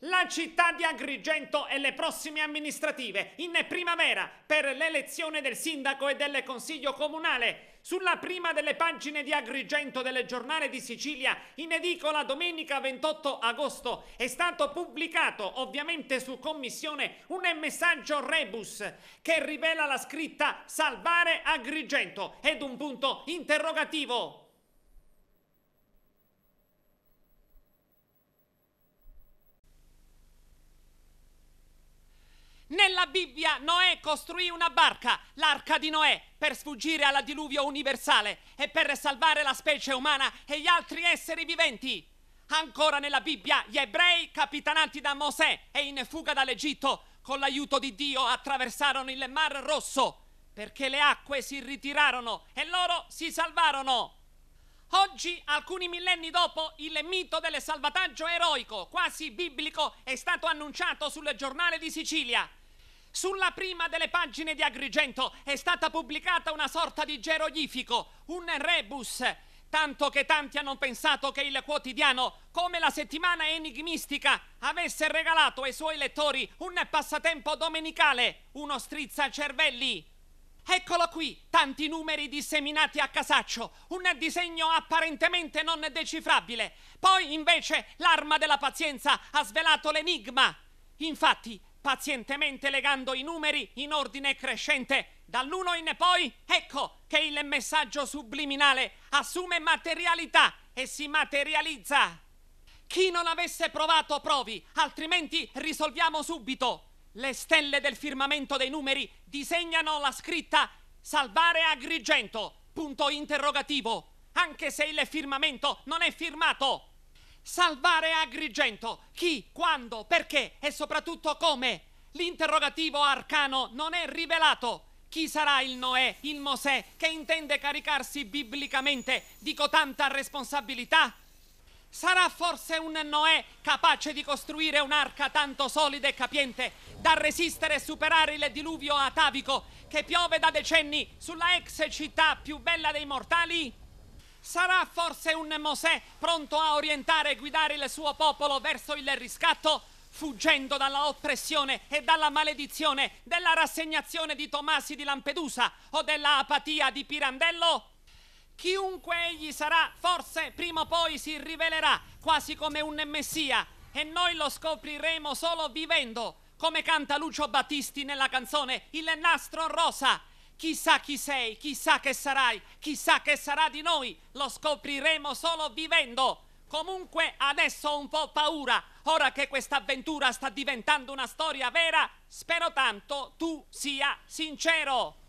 La città di Agrigento e le prossime amministrative in primavera per l'elezione del sindaco e del consiglio comunale. Sulla prima delle pagine di Agrigento del giornale di Sicilia, in edicola domenica 28 agosto, è stato pubblicato, ovviamente su commissione, un messaggio rebus che rivela la scritta Salvare Agrigento ed un punto interrogativo. La Bibbia, Noè costruì una barca, l'arca di Noè, per sfuggire alla diluvio universale e per salvare la specie umana e gli altri esseri viventi. Ancora nella Bibbia, gli ebrei, capitanati da Mosè e in fuga dall'Egitto, con l'aiuto di Dio attraversarono il Mar Rosso, perché le acque si ritirarono e loro si salvarono. Oggi, alcuni millenni dopo, il mito del salvataggio eroico, quasi biblico, è stato annunciato sul giornale di Sicilia. Sulla prima delle pagine di Agrigento è stata pubblicata una sorta di geroglifico, un rebus, tanto che tanti hanno pensato che il quotidiano, come la settimana enigmistica, avesse regalato ai suoi lettori un passatempo domenicale, uno strizzacervelli. Eccolo qui, tanti numeri disseminati a casaccio, un disegno apparentemente non decifrabile. Poi invece l'arma della pazienza ha svelato l'enigma. Infatti, pazientemente legando i numeri in ordine crescente. Dall'uno in poi, ecco che il messaggio subliminale assume materialità e si materializza. Chi non avesse provato provi, altrimenti risolviamo subito. Le stelle del firmamento dei numeri disegnano la scritta Salvare Agrigento, punto interrogativo, anche se il firmamento non è firmato. Salvare Agrigento. Chi, quando, perché e soprattutto come? L'interrogativo arcano non è rivelato. Chi sarà il Noè, il Mosè, che intende caricarsi biblicamente di cotanta responsabilità? Sarà forse un Noè capace di costruire un'arca tanto solida e capiente da resistere e superare il diluvio atavico che piove da decenni sulla ex città più bella dei mortali? Sarà forse un Mosè pronto a orientare e guidare il suo popolo verso il riscatto? Fuggendo dalla oppressione e dalla maledizione della rassegnazione di Tomasi di Lampedusa o della apatia di Pirandello? Chiunque egli sarà, forse prima o poi si rivelerà quasi come un messia e noi lo scopriremo solo vivendo, come canta Lucio Battisti nella canzone Il nastro rosa Chissà chi sei, chissà che sarai, chissà che sarà di noi, lo scopriremo solo vivendo. Comunque adesso ho un po' paura, ora che questa avventura sta diventando una storia vera, spero tanto tu sia sincero.